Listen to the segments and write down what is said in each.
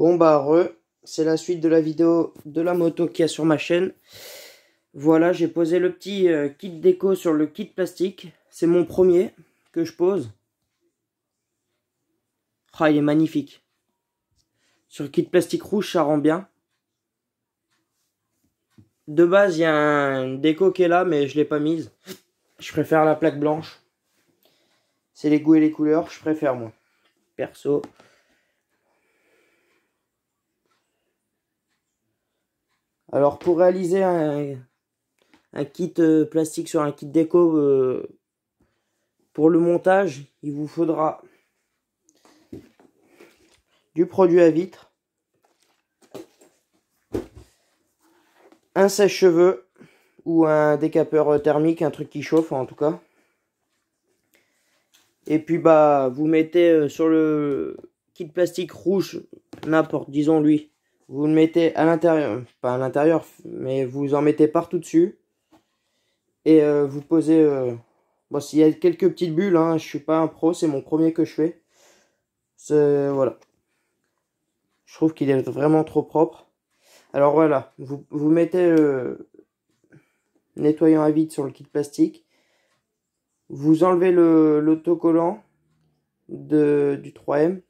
Bon bah re, c'est la suite de la vidéo de la moto qu'il y a sur ma chaîne. Voilà, j'ai posé le petit euh, kit déco sur le kit plastique. C'est mon premier que je pose. Ah, il est magnifique. Sur le kit plastique rouge, ça rend bien. De base, il y a une déco qui est là, mais je l'ai pas mise. Je préfère la plaque blanche. C'est les goûts et les couleurs, je préfère moi. Perso. Alors pour réaliser un, kit euh, plastique sur un kit déco, euh, pour le montage, il vous faudra du produit à vitre, un sèche-cheveux ou un décapeur thermique, un truc qui chauffe en tout cas. Et puis bah vous mettez euh, sur le kit plastique rouge, n'importe, disons lui, vous le mettez à l'intérieur, pas à l'intérieur, mais vous en mettez partout dessus. Et euh, vous posez... Euh, bon, s'il y a quelques petites bulles, je hein, je suis pas un pro, c'est mon premier que je fais. Voilà. Je trouve qu'il est vraiment trop propre. Alors voilà, vous, vous mettez le euh, nettoyant à vide sur le kit plastique. Vous enlevez l'autocollant du 3M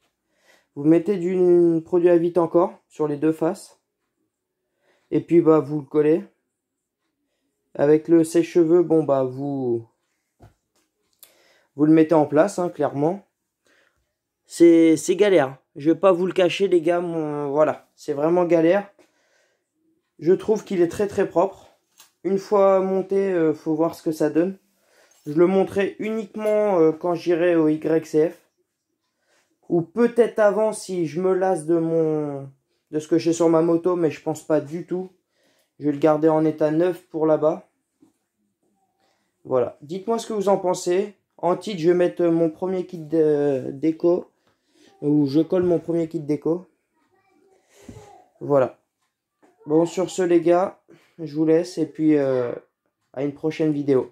vous mettez du produit à vite encore sur les deux faces. Et puis bah vous le collez. Avec le sèche-cheveux, bon bah vous vous le mettez en place, hein, clairement. C'est galère. Je vais pas vous le cacher, les gars. voilà, c'est vraiment galère. Je trouve qu'il est très très propre. Une fois monté, euh, faut voir ce que ça donne. Je le montrerai uniquement euh, quand j'irai au YCF ou peut-être avant si je me lasse de mon de ce que j'ai sur ma moto, mais je pense pas du tout. Je vais le garder en état neuf pour là-bas. Voilà. Dites-moi ce que vous en pensez. En titre, je vais mettre mon premier kit déco. Ou je colle mon premier kit déco. Voilà. Bon, sur ce, les gars, je vous laisse. Et puis, euh, à une prochaine vidéo.